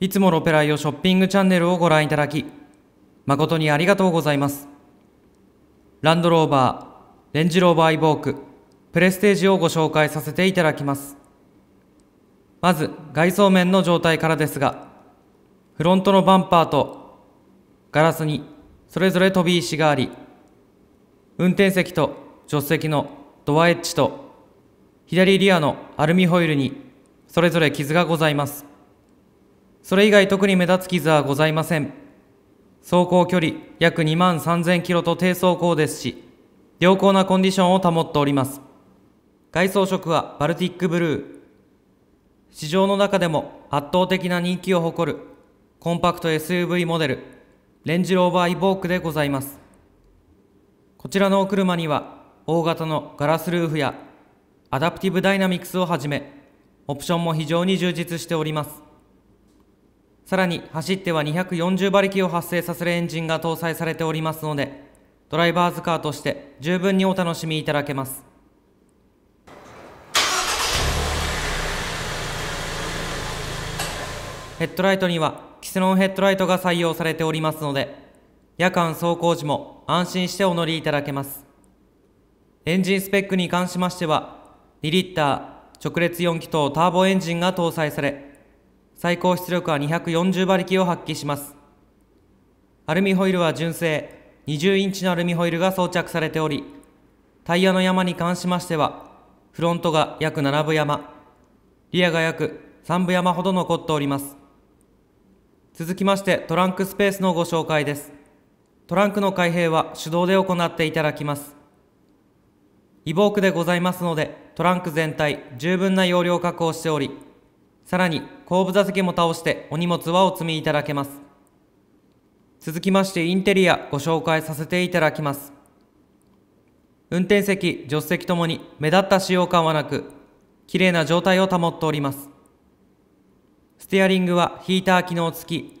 いつもロペライオショッピングチャンネルをご覧いただき、誠にありがとうございます。ランドローバー、レンジローバーイボーク、プレステージをご紹介させていただきます。まず、外装面の状態からですが、フロントのバンパーとガラスにそれぞれ飛び石があり、運転席と助手席のドアエッジと左リアのアルミホイルにそれぞれ傷がございます。それ以外特に目立つ傷はございません。走行距離約2万3000キロと低走行ですし、良好なコンディションを保っております。外装色はバルティックブルー。市場の中でも圧倒的な人気を誇るコンパクト SUV モデル、レンジローバーイボークでございます。こちらのお車には大型のガラスルーフやアダプティブダイナミクスをはじめ、オプションも非常に充実しております。さらに走っては240馬力を発生させるエンジンが搭載されておりますのでドライバーズカーとして十分にお楽しみいただけますヘッドライトにはキスノンヘッドライトが採用されておりますので夜間走行時も安心してお乗りいただけますエンジンスペックに関しましては2リッター直列4気筒ターボエンジンが搭載され最高出力は240馬力を発揮しますアルミホイルは純正20インチのアルミホイルが装着されておりタイヤの山に関しましてはフロントが約7分山リアが約3分山ほど残っております続きましてトランクスペースのご紹介ですトランクの開閉は手動で行っていただきますイボークでございますのでトランク全体十分な容量を確保しておりさらに後部座席も倒してお荷物はお積みいただけます。続きましてインテリアご紹介させていただきます。運転席、助手席ともに目立った使用感はなく、綺麗な状態を保っております。ステアリングはヒーター機能付き、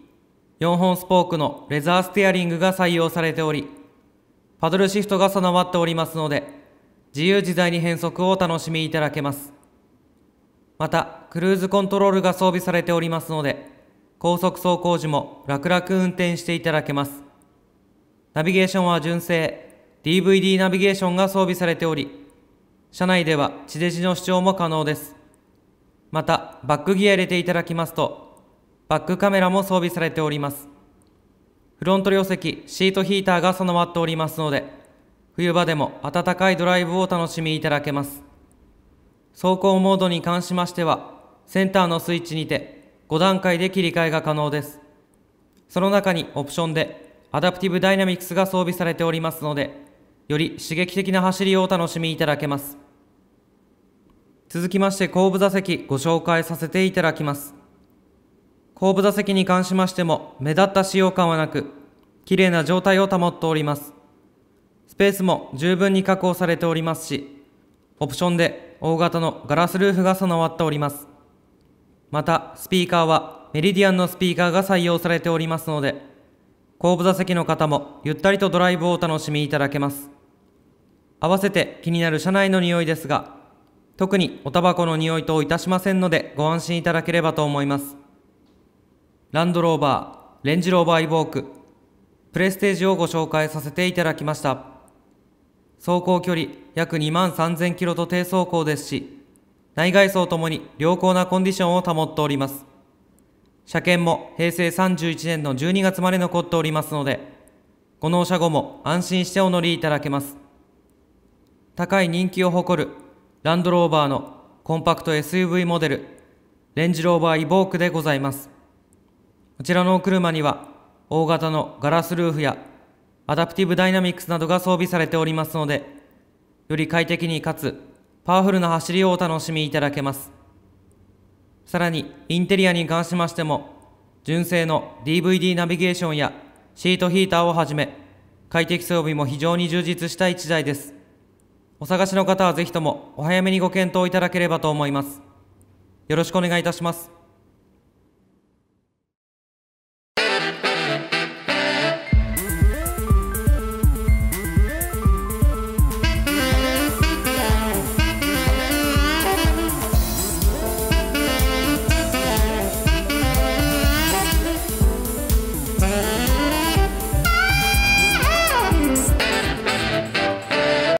4本スポークのレザーステアリングが採用されており、パドルシフトが備わっておりますので、自由自在に変速をお楽しみいただけます。また、クルーズコントロールが装備されておりますので、高速走行時も楽々運転していただけます。ナビゲーションは純正、DVD ナビゲーションが装備されており、車内では地デジの視聴も可能です。また、バックギア入れていただきますと、バックカメラも装備されております。フロント両席、シートヒーターが備わっておりますので、冬場でも暖かいドライブをお楽しみいただけます。走行モードに関しましては、センターのスイッチにて5段階で切り替えが可能です。その中にオプションでアダプティブダイナミクスが装備されておりますので、より刺激的な走りをお楽しみいただけます。続きまして後部座席ご紹介させていただきます。後部座席に関しましても目立った使用感はなく、綺麗な状態を保っております。スペースも十分に確保されておりますし、オプションで大型のガラスルーフが備わっております。また、スピーカーはメリディアンのスピーカーが採用されておりますので、後部座席の方もゆったりとドライブをお楽しみいただけます。合わせて気になる車内の匂いですが、特におタバコの匂いといたしませんのでご安心いただければと思います。ランドローバー、レンジローバーイボーク、プレステージをご紹介させていただきました。走行距離約2万3000キロと低走行ですし、内外装ともに良好なコンディションを保っております。車検も平成31年の12月まで残っておりますので、この車後も安心してお乗りいただけます。高い人気を誇るランドローバーのコンパクト SUV モデル、レンジローバーイボークでございます。こちらのお車には、大型のガラスルーフやアダプティブダイナミックスなどが装備されておりますので、より快適にかつパワフルな走りをお楽しみいただけます。さらに、インテリアに関しましても、純正の DVD ナビゲーションやシートヒーターをはじめ、快適装備も非常に充実した1台です。お探しの方はぜひともお早めにご検討いただければと思います。よろしくお願いいたします。